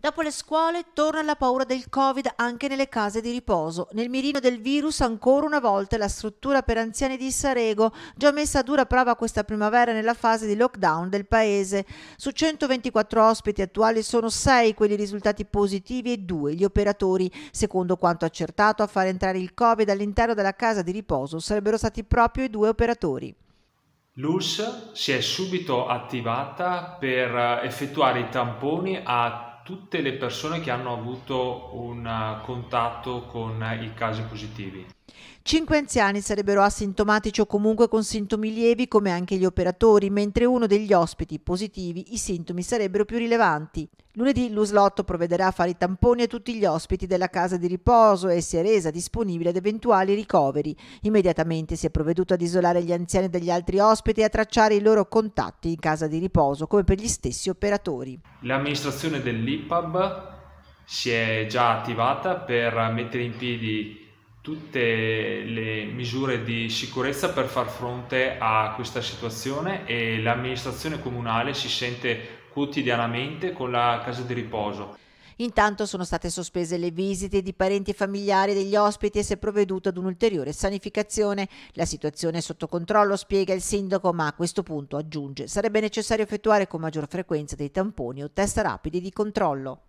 Dopo le scuole torna la paura del Covid anche nelle case di riposo. Nel mirino del virus ancora una volta la struttura per anziani di Sarego, già messa a dura prova questa primavera nella fase di lockdown del paese. Su 124 ospiti attuali sono 6 quelli risultati positivi e 2 gli operatori. Secondo quanto accertato a far entrare il Covid all'interno della casa di riposo sarebbero stati proprio i due operatori. L'URSS si è subito attivata per eh, effettuare i tamponi a tutte le persone che hanno avuto un eh, contatto con eh, i casi positivi. Cinque anziani sarebbero asintomatici o comunque con sintomi lievi come anche gli operatori, mentre uno degli ospiti positivi i sintomi sarebbero più rilevanti. Lunedì l'uslotto provvederà a fare i tamponi a tutti gli ospiti della casa di riposo e si è resa disponibile ad eventuali ricoveri. Immediatamente si è provveduto ad isolare gli anziani dagli altri ospiti e a tracciare i loro contatti in casa di riposo, come per gli stessi operatori. L'amministrazione dell'IPAB si è già attivata per mettere in piedi tutte le misure di sicurezza per far fronte a questa situazione e l'amministrazione comunale si sente quotidianamente con la casa di riposo. Intanto sono state sospese le visite di parenti e familiari degli ospiti e si è provveduto ad un'ulteriore sanificazione. La situazione è sotto controllo, spiega il sindaco, ma a questo punto aggiunge sarebbe necessario effettuare con maggior frequenza dei tamponi o test rapidi di controllo.